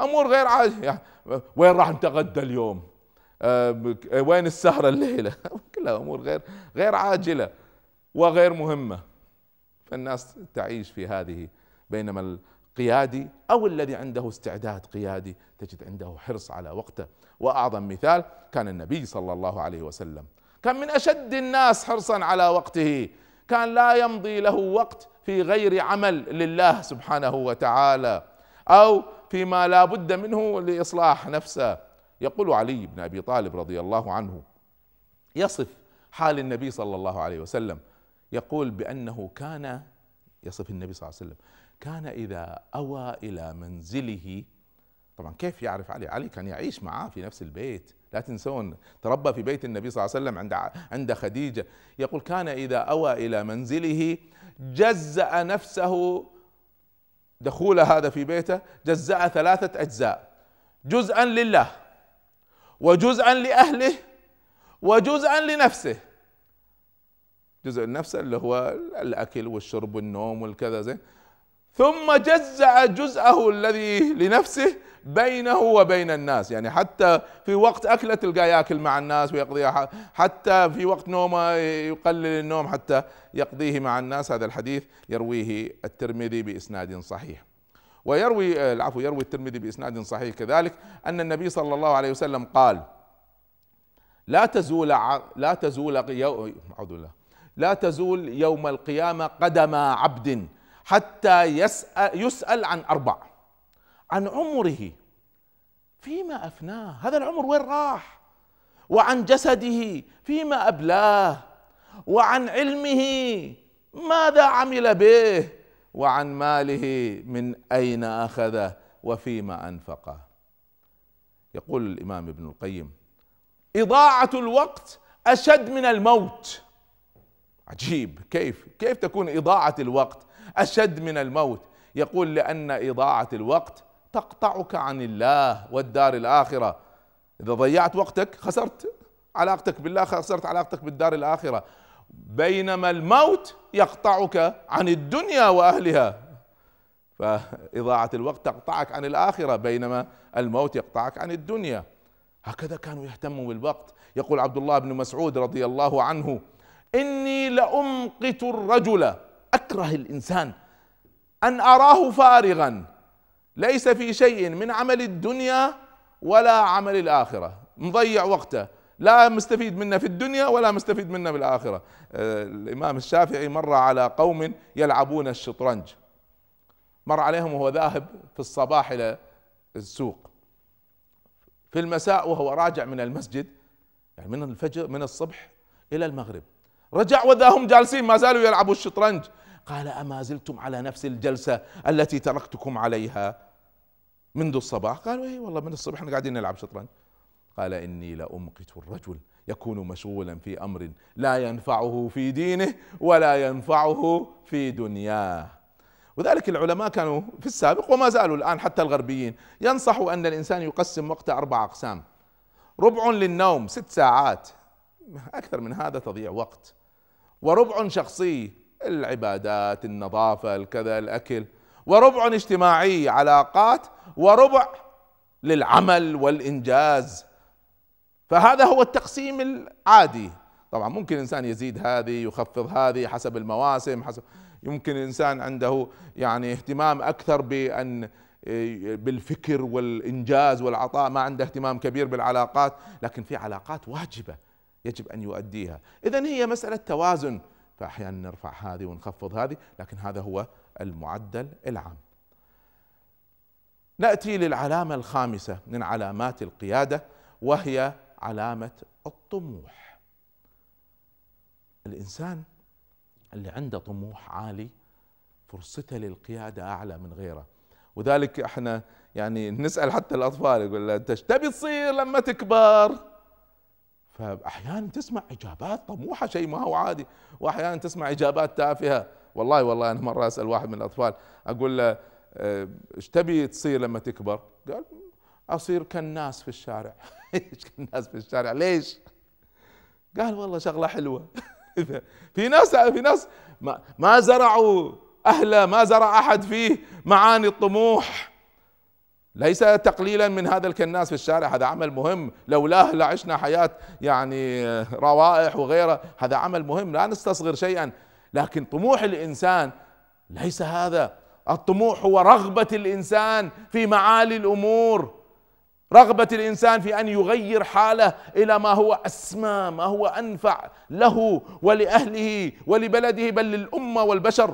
امور غير عاجل يعني وين راح نتغدى اليوم آه، وين السهره الليله *laughs* كلها امور غير غير عاجله وغير مهمه فالناس تعيش في هذه بينما القيادي او الذي عنده استعداد قيادي تجد عنده حرص على وقته واعظم مثال كان النبي صلى الله عليه وسلم كان من اشد الناس حرصا على وقته كان لا يمضي له وقت في غير عمل لله سبحانه وتعالى او فيما لا بد منه لاصلاح نفسه يقول علي بن ابي طالب رضي الله عنه يصف حال النبي صلى الله عليه وسلم يقول بأنه كان يصف النبي صلى الله عليه وسلم كان إذا أوى إلى منزله طبعا كيف يعرف علي؟ علي كان يعيش معاه في نفس البيت لا تنسون تربى في بيت النبي صلى الله عليه وسلم عند عند خديجة يقول كان إذا أوى إلى منزله جزأ نفسه دخول هذا في بيته جزأ ثلاثة أجزاء جزءا لله وجزءا لأهله وجزءا لنفسه جزء لنفسه اللي هو الاكل والشرب والنوم والكذا زين ثم جزع جزءه الذي لنفسه بينه وبين الناس يعني حتى في وقت أكله تلقاه ياكل مع الناس ويقضيها حتى في وقت نومه يقلل النوم حتى يقضيه مع الناس هذا الحديث يرويه الترمذي بإسناد صحيح ويروي آه، العفو يروي الترمذي بإسناد صحيح كذلك أن النبي صلى الله عليه وسلم قال لا تزول لا تزول اعوذ بالله لا تزول يوم القيامه قدم عبد حتى يسأل, يسأل عن اربع عن عمره فيما افناه هذا العمر وين راح وعن جسده فيما ابلاه وعن علمه ماذا عمل به وعن ماله من اين اخذه وفيما انفقه يقول الامام ابن القيم إضاعة الوقت أشد من الموت عجيب كيف كيف تكون إضاعة الوقت أشد من الموت يقول لأن إضاعة الوقت تقطعك عن الله والدار الآخرة إذا ضيعت وقتك خسرت علاقتك بالله خسرت علاقتك بالدار الآخرة بينما الموت يقطعك عن الدنيا وأهلها فإضاعة الوقت تقطعك عن الآخرة بينما الموت يقطعك عن الدنيا هكذا كانوا يهتموا بالوقت يقول عبد الله بن مسعود رضي الله عنه إني لأمقت الرجل أكره الإنسان أن أراه فارغا ليس في شيء من عمل الدنيا ولا عمل الآخرة مضيع وقته لا مستفيد منا في الدنيا ولا مستفيد منا في الآخرة آه، الإمام الشافعي مر على قوم يلعبون الشطرنج مر عليهم وهو ذاهب في الصباح إلى السوق في المساء وهو راجع من المسجد يعني من الفجر من الصبح إلى المغرب رجع وذا هم جالسين ما زالوا يلعبوا الشطرنج قال أما زلتم على نفس الجلسة التي تركتكم عليها منذ الصباح قالوا اي والله من الصبح احنا قاعدين نلعب شطرنج قال إني لأمقت الرجل يكون مشغولا في أمر لا ينفعه في دينه ولا ينفعه في دنياه وذلك العلماء كانوا في السابق وما زالوا الآن حتى الغربيين ينصحوا أن الإنسان يقسم وقته أربع أقسام ربع للنوم ست ساعات أكثر من هذا تضيع وقت وربع شخصي العبادات النظافة الكذا الأكل وربع اجتماعي علاقات وربع للعمل والإنجاز فهذا هو التقسيم العادي طبعا ممكن الإنسان يزيد هذه يخفض هذه حسب المواسم حسب يمكن الانسان عنده يعني اهتمام اكثر بان آه، بالفكر والانجاز والعطاء ما عنده اهتمام كبير بالعلاقات لكن في علاقات واجبه يجب ان يؤديها اذا هي مساله توازن فاحيانا نرفع هذه ونخفض هذه لكن هذا هو المعدل العام ناتي للعلامه الخامسه من علامات القياده وهي علامه الطموح الانسان اللي عنده طموح عالي فرصته للقيادة أعلى من غيره وذلك احنا يعني نسأل حتى الأطفال يقول له أنت ايش تبي تصير لما تكبر فأحيانا تسمع إجابات طموحة شيء ما هو عادي وأحيانا تسمع إجابات تافهة والله والله أنا مرة أسأل واحد من الأطفال أقول له أه، ايش تبي تصير لما تكبر قال أصير كالناس في الشارع *laughs* ايش كالناس في الشارع ليش قال والله شغلة حلوة *laughs* *laughs* في ناس في ناس ما, ما زرعوا اهله ما زرع احد فيه معاني الطموح ليس تقليلا من هذا الكناس في الشارع هذا عمل مهم لولاه لعشنا حياة يعني روائح وغيره هذا عمل مهم لا نستصغر شيئا لكن طموح الإنسان ليس هذا الطموح هو رغبة الإنسان في معالي الأمور رغبة الإنسان في أن يغير حاله إلى ما هو أسمى ما هو أنفع له ولأهله ولبلده بل للأمة والبشر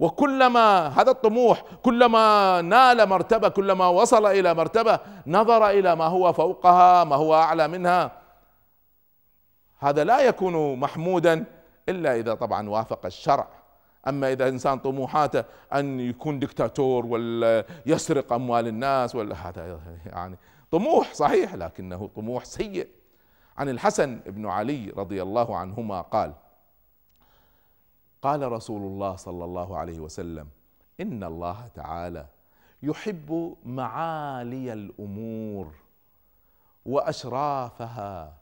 وكلما هذا الطموح كلما نال مرتبة كلما وصل إلى مرتبة نظر إلى ما هو فوقها ما هو أعلى منها هذا لا يكون محمودا إلا إذا طبعا وافق الشرع اما اذا انسان طموحاته ان يكون دكتاتور ولا يسرق اموال الناس ولا هذا يعني طموح صحيح لكنه طموح سيء عن الحسن بن علي رضي الله عنهما قال قال رسول الله صلى الله عليه وسلم ان الله تعالى يحب معالي الامور واشرافها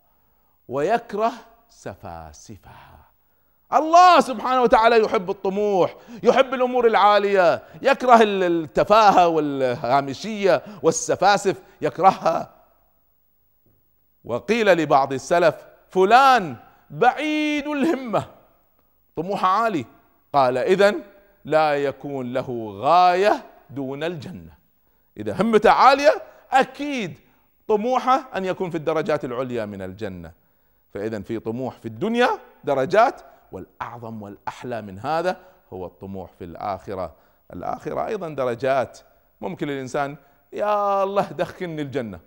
ويكره سفاسفها الله سبحانه وتعالى يحب الطموح يحب الأمور العالية يكره التفاهة والهامشية والسفاسف يكرهها وقيل لبعض السلف فلان بعيد الهمة طموح عالي قال إذا لا يكون له غاية دون الجنة إذا همته عالية أكيد طموحه أن يكون في الدرجات العليا من الجنة فإذا في طموح في الدنيا درجات والاعظم والاحلى من هذا هو الطموح في الاخره الاخره ايضا درجات ممكن الانسان يا الله دخلني الجنه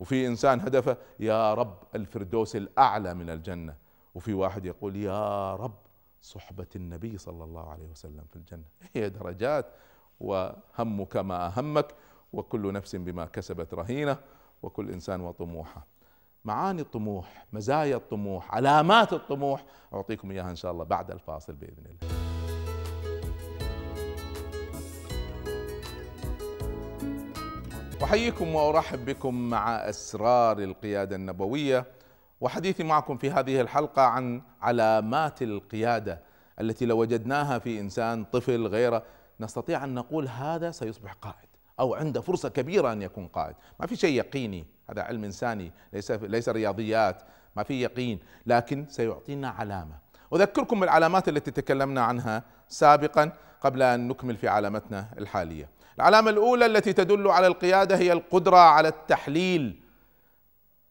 وفي انسان هدفه يا رب الفردوس الاعلى من الجنه وفي واحد يقول يا رب صحبه النبي صلى الله عليه وسلم في الجنه هي درجات وهمك ما اهمك وكل نفس بما كسبت رهينه وكل انسان وطموحه معاني الطموح مزايا الطموح علامات الطموح أعطيكم إياها إن شاء الله بعد الفاصل بإذن الله أحييكم وأرحب بكم مع أسرار القيادة النبوية وحديثي معكم في هذه الحلقة عن علامات القيادة التي لو وجدناها في إنسان طفل غيره نستطيع أن نقول هذا سيصبح قائد او عنده فرصه كبيره ان يكون قائد ما في شيء يقيني هذا علم انساني ليس ليس رياضيات ما في يقين لكن سيعطينا علامه اذكركم بالعلامات التي تكلمنا عنها سابقا قبل ان نكمل في علامتنا الحاليه العلامه الاولى التي تدل على القياده هي القدره على التحليل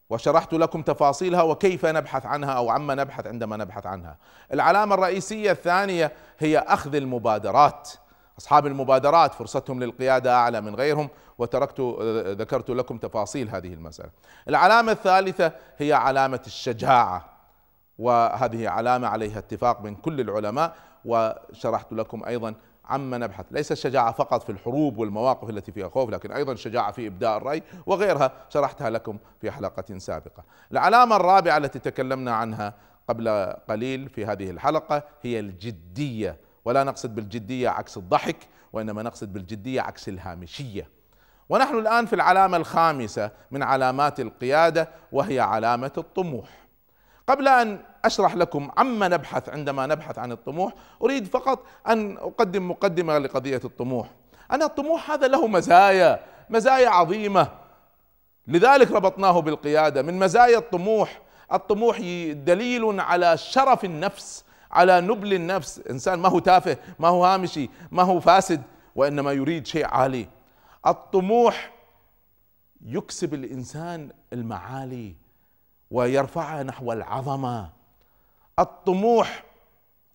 وشرحت لكم تفاصيلها وكيف نبحث عنها او عما نبحث عندما نبحث عنها. العلامه الرئيسيه الثانيه هي اخذ المبادرات أصحاب المبادرات فرصتهم للقيادة أعلى من غيرهم وتركت ذكرت لكم تفاصيل هذه المسألة العلامة الثالثة هي علامة الشجاعة وهذه علامة عليها اتفاق من كل العلماء وشرحت لكم أيضا عما نبحث ليس الشجاعة فقط في الحروب والمواقف التي فيها خوف لكن أيضا الشجاعة في إبداء الرأي وغيرها شرحتها لكم في حلقة سابقة العلامة الرابعة التي تكلمنا عنها قبل قليل في هذه الحلقة هي الجدية ولا نقصد بالجدية عكس الضحك وإنما نقصد بالجدية عكس الهامشية ونحن الآن في العلامة الخامسة من علامات القيادة وهي علامة الطموح قبل أن أشرح لكم عما نبحث عندما نبحث عن الطموح أريد فقط أن أقدم مقدمة لقضية الطموح أن الطموح هذا له مزايا مزايا عظيمة لذلك ربطناه بالقيادة من مزايا الطموح الطموح دليل على شرف النفس على نبل النفس إنسان ما هو تافه ما هو هامشي ما هو فاسد وإنما يريد شيء عالي الطموح يكسب الإنسان المعالي ويرفعه نحو العظمة الطموح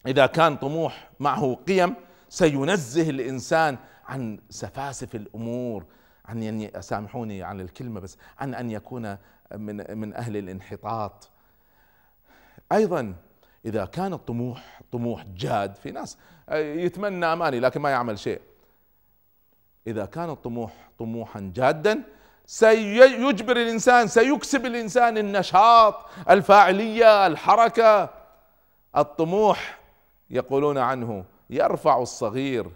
إذا كان طموح معه قيم سينزه الإنسان عن سفاسف الأمور عن يعني سامحوني عن الكلمة بس عن أن يكون من من أهل الانحطاط أيضا إذا كان الطموح طموح جاد في ناس يتمنى أماني لكن ما يعمل شيء إذا كان الطموح طموحا جادا سيجبر الإنسان سيكسب الإنسان النشاط الفاعلية الحركة الطموح يقولون عنه يرفع الصغير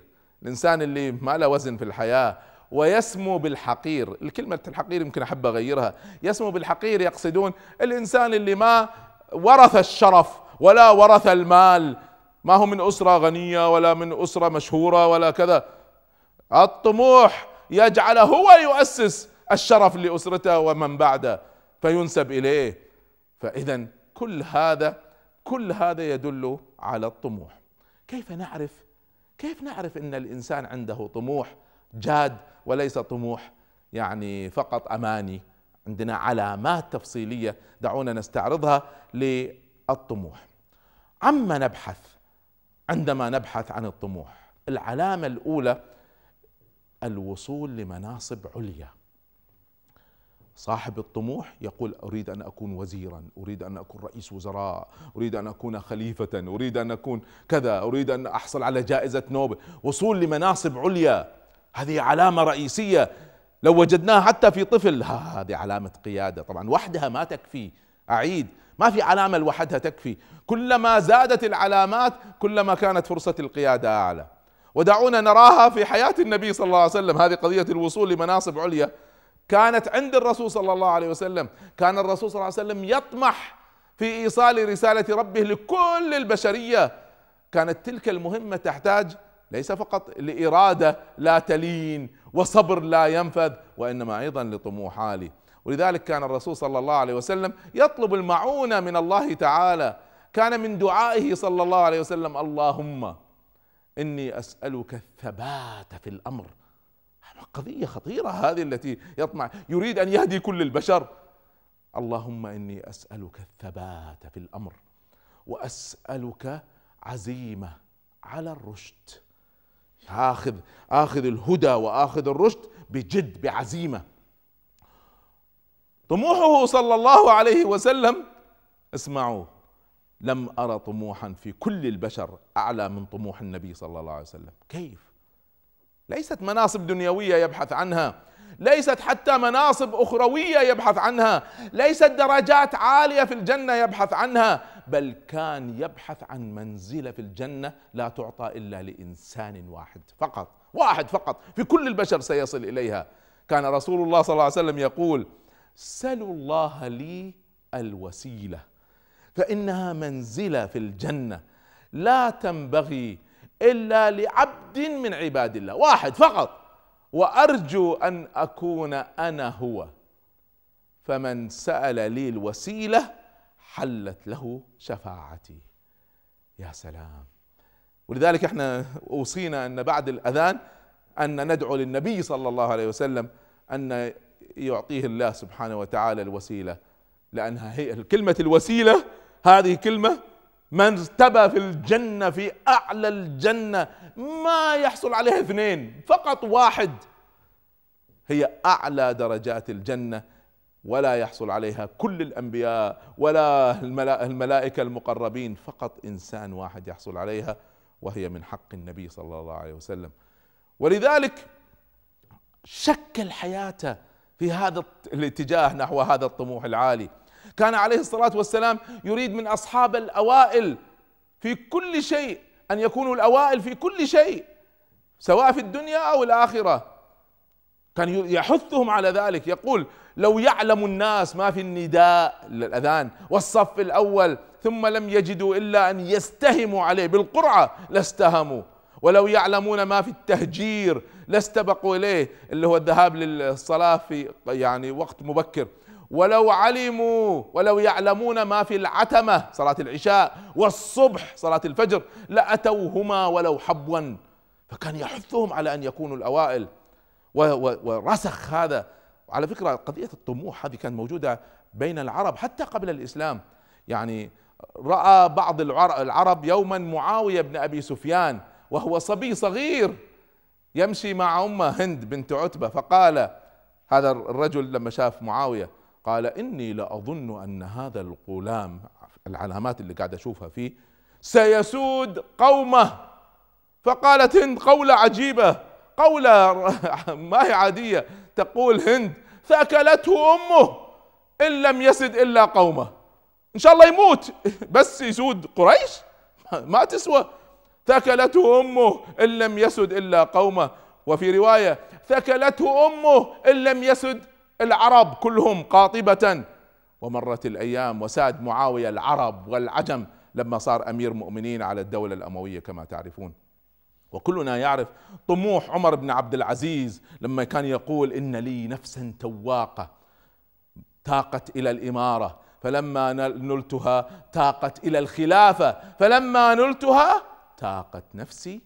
الإنسان اللي ما له وزن في الحياة ويسمو بالحقير الكلمة الحقير يمكن أحب أغيرها يسمو بالحقير يقصدون الإنسان اللي ما ورث الشرف ولا ورث المال ما هو من أسرة غنية ولا من أسرة مشهورة ولا كذا الطموح يجعل هو يؤسس الشرف لأسرته ومن بعده فينسب إليه فإذا كل هذا كل هذا يدل على الطموح كيف نعرف كيف نعرف ان الانسان عنده طموح جاد وليس طموح يعني فقط اماني عندنا علامات تفصيليه دعونا نستعرضها للطموح عما نبحث عندما نبحث عن الطموح العلامة الأولى الوصول لمناصب عليا صاحب الطموح يقول أريد أن أكون وزيرا أريد أن أكون رئيس وزراء أريد أن أكون خليفة أريد أن أكون كذا أريد أن أحصل على جائزة نوبل وصول لمناصب عليا هذه علامة رئيسية لو وجدناها حتى في طفل هذه علامة قيادة طبعا وحدها ما تكفي أعيد ما في علامة لوحدها تكفي كلما زادت العلامات كلما كانت فرصة القيادة أعلى ودعونا نراها في حياة النبي صلى الله عليه وسلم هذه قضية الوصول لمناصب عليا كانت عند الرسول صلى الله عليه وسلم كان الرسول صلى الله عليه وسلم يطمح في إيصال رسالة ربه لكل البشرية كانت تلك المهمة تحتاج ليس فقط لإرادة لا تلين وصبر لا ينفذ وإنما أيضا لطموح عالي ولذلك كان الرسول صلى الله عليه وسلم يطلب المعونة من الله تعالى كان من دعائه صلى الله عليه وسلم اللهم إني أسألك الثبات في الأمر قضية خطيرة هذه التي يطمع يريد أن يهدي كل البشر اللهم إني أسألك الثبات في الأمر وأسألك عزيمة على الرشد آخذ آخذ الهدى وآخذ الرشد بجد بعزيمة طموحه صلى الله عليه وسلم اسمعوا لم أرى طموحا في كل البشر أعلى من طموح النبي صلى الله عليه وسلم كيف ليست مناصب دنيوية يبحث عنها ليست حتى مناصب أخروية يبحث عنها ليست درجات عالية في الجنة يبحث عنها بل كان يبحث عن منزلة في الجنة لا تعطى إلا لإنسان واحد فقط واحد فقط في كل البشر سيصل إليها كان رسول الله صلى الله عليه وسلم يقول سلوا الله لي الوسيله فانها منزله في الجنه لا تنبغي الا لعبد من عباد الله واحد فقط وارجو ان اكون انا هو فمن سال لي الوسيله حلت له شفاعتي يا سلام ولذلك احنا اوصينا ان بعد الاذان ان ندعو للنبي صلى الله عليه وسلم ان يعطيه الله سبحانه وتعالى الوسيله لانها هي كلمه الوسيله هذه كلمه من ارتبى في الجنه في اعلى الجنه ما يحصل عليها اثنين فقط واحد هي اعلى درجات الجنه ولا يحصل عليها كل الانبياء ولا الملائكه المقربين فقط انسان واحد يحصل عليها وهي من حق النبي صلى الله عليه وسلم ولذلك شكل حياته في هذا الاتجاه نحو هذا الطموح العالي كان عليه الصلاه والسلام يريد من اصحاب الاوائل في كل شيء ان يكونوا الاوائل في كل شيء سواء في الدنيا او الاخره كان يحثهم على ذلك يقول لو يعلم الناس ما في النداء الاذان والصف الاول ثم لم يجدوا الا ان يستهموا عليه بالقرعه لاستهموا ولو يعلمون ما في التهجير لا استبقوا إليه اللي هو الذهاب للصلاة في يعني وقت مبكر ولو علموا ولو يعلمون ما في العتمة صلاة العشاء والصبح صلاة الفجر لأتوهما ولو حبوا فكان يحثهم على أن يكونوا الأوائل ورسخ هذا على فكرة قضية الطموح هذه كانت موجودة بين العرب حتى قبل الإسلام يعني رأى بعض العرب يوما معاوية بن أبي سفيان وهو صبي صغير يمشي مع أمه هند بنت عتبة فقال هذا الرجل لما شاف معاوية قال إني لأظن أن هذا الغلام العلامات اللي قاعد أشوفها فيه سيسود قومه فقالت هند قولة عجيبة قولة *laughs* ما هي عادية تقول هند فاكلته أمه إن لم يسد إلا قومه إن شاء الله يموت بس يسود قريش ما تسوى ثكلته امه ان لم يسد الا قومه وفي روايه ثكلته امه ان لم يسد العرب كلهم قاطبه ومرت الايام وساد معاويه العرب والعجم لما صار امير مؤمنين على الدوله الامويه كما تعرفون وكلنا يعرف طموح عمر بن عبد العزيز لما كان يقول ان لي نفسا تواقه تاقت الى الاماره فلما نلتها تاقت الى الخلافه فلما نلتها تاقت نفسي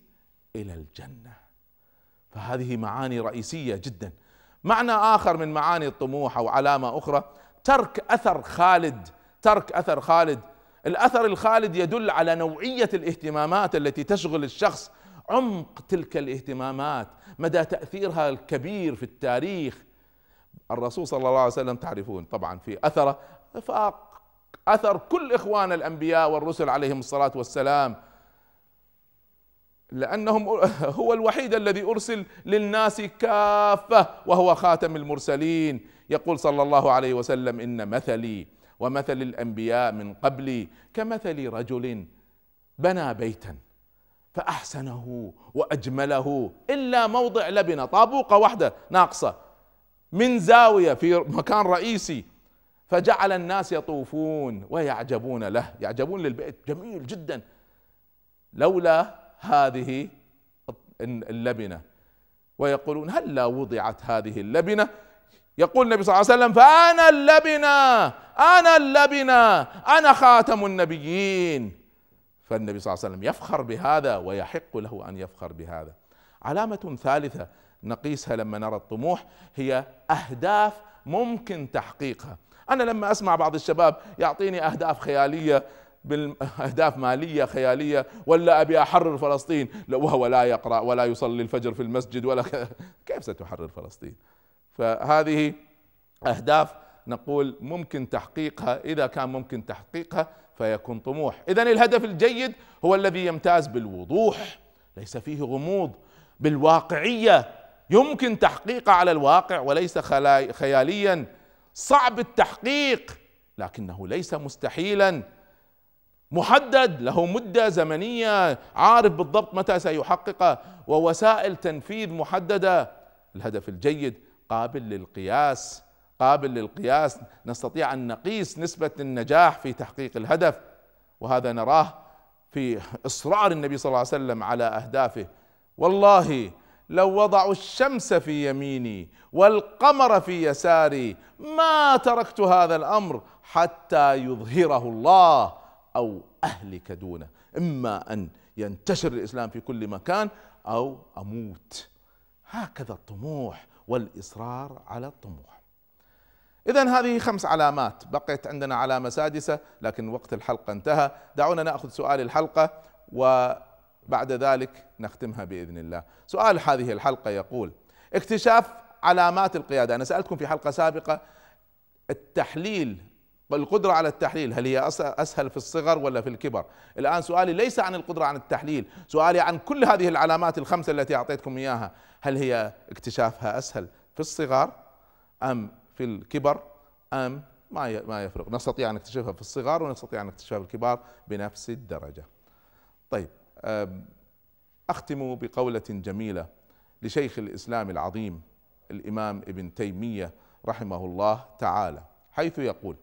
الى الجنه فهذه معاني رئيسيه جدا معنى اخر من معاني الطموح او علامه اخرى ترك اثر خالد ترك اثر خالد الاثر الخالد يدل على نوعيه الاهتمامات التي تشغل الشخص عمق تلك الاهتمامات مدى تاثيرها الكبير في التاريخ الرسول صلى الله عليه وسلم تعرفون طبعا في اثره فاق اثر كل اخوان الانبياء والرسل عليهم الصلاه والسلام لأنهم *laughs* هو الوحيد الذي أرسل للناس كافة وهو خاتم المرسلين يقول صلى الله عليه وسلم إن مثلي ومثل الأنبياء من قبلي كمثل رجل بنى بيتا فأحسنه وأجمله إلا موضع لبنة طابوقة واحدة ناقصة من زاوية في مكان رئيسي فجعل الناس يطوفون ويعجبون له يعجبون للبيت جميل جدا لولا هذه اللبنه ويقولون هل لا وضعت هذه اللبنه يقول النبي صلى الله عليه وسلم فانا اللبنه انا اللبنه انا خاتم النبيين فالنبي صلى الله عليه وسلم يفخر بهذا ويحق له ان يفخر بهذا علامه ثالثه نقيسها لما نرى الطموح هي اهداف ممكن تحقيقها انا لما اسمع بعض الشباب يعطيني اهداف خياليه بالاهداف ماليه خياليه ولا ابي احرر فلسطين وهو لا يقرا ولا يصلي الفجر في المسجد ولا *laughs* كيف ستحرر فلسطين؟ فهذه اهداف نقول ممكن تحقيقها اذا كان ممكن تحقيقها فيكون طموح، اذا الهدف الجيد هو الذي يمتاز بالوضوح ليس فيه غموض بالواقعيه يمكن تحقيقه على الواقع وليس خياليا صعب التحقيق لكنه ليس مستحيلا محدد له مده زمنيه عارف بالضبط متى سيحققه ووسائل تنفيذ محدده الهدف الجيد قابل للقياس قابل للقياس نستطيع ان نقيس نسبه النجاح في تحقيق الهدف وهذا نراه في اصرار النبي صلى الله عليه وسلم على اهدافه والله لو وضعوا الشمس في يميني والقمر في يساري ما تركت هذا الامر حتى يظهره الله أو أهلك دونه إما أن ينتشر الإسلام في كل مكان أو أموت هكذا الطموح والإصرار على الطموح إذا هذه خمس علامات بقيت عندنا علامة سادسة لكن وقت الحلقة انتهى دعونا نأخذ سؤال الحلقة وبعد ذلك نختمها بإذن الله سؤال هذه الحلقة يقول اكتشاف علامات القيادة أنا سألتكم في حلقة سابقة التحليل القدرة على التحليل هل هي أسهل في الصغر ولا في الكبر الآن سؤالي ليس عن القدرة عن التحليل سؤالي عن كل هذه العلامات الخمسة التي أعطيتكم إياها هل هي اكتشافها أسهل في الصغر أم في الكبر أم ما ما يفرق نستطيع أن نكتشفها في الصغار ونستطيع أن نكتشفها في الكبار بنفس الدرجة طيب أختم بقولة جميلة لشيخ الإسلام العظيم الإمام ابن تيمية رحمه الله تعالى حيث يقول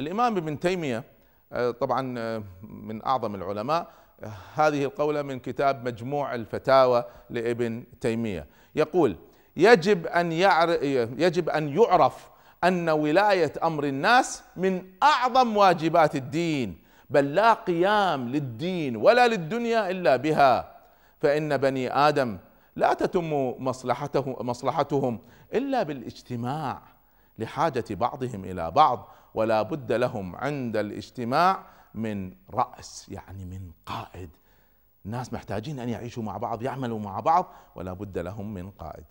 الإمام ابن تيمية آه، طبعا آه، من أعظم العلماء آه، هذه القولة من كتاب مجموع الفتاوى لابن تيمية يقول يجب أن يعرف يجب أن يعرف أن ولاية أمر الناس من أعظم واجبات الدين بل لا قيام للدين ولا للدنيا إلا بها فإن بني آدم لا تتم مصلحته مصلحتهم إلا بالاجتماع لحاجة بعضهم إلى بعض ولا بد لهم عند الاجتماع من رأس يعني من قائد الناس محتاجين أن يعيشوا مع بعض يعملوا مع بعض ولا بد لهم من قائد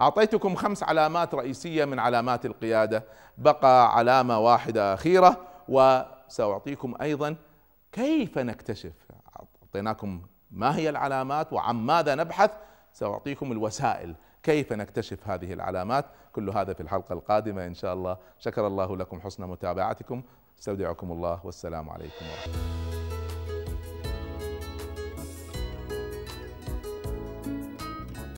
أعطيتكم خمس علامات رئيسية من علامات القيادة بقى علامة واحدة أخيرة وسأعطيكم أيضا كيف نكتشف أعطيناكم ما هي العلامات وعن ماذا نبحث سأعطيكم الوسائل كيف نكتشف هذه العلامات كل هذا في الحلقة القادمة إن شاء الله شكر الله لكم حسن متابعتكم استودعكم الله والسلام عليكم ورحمة الله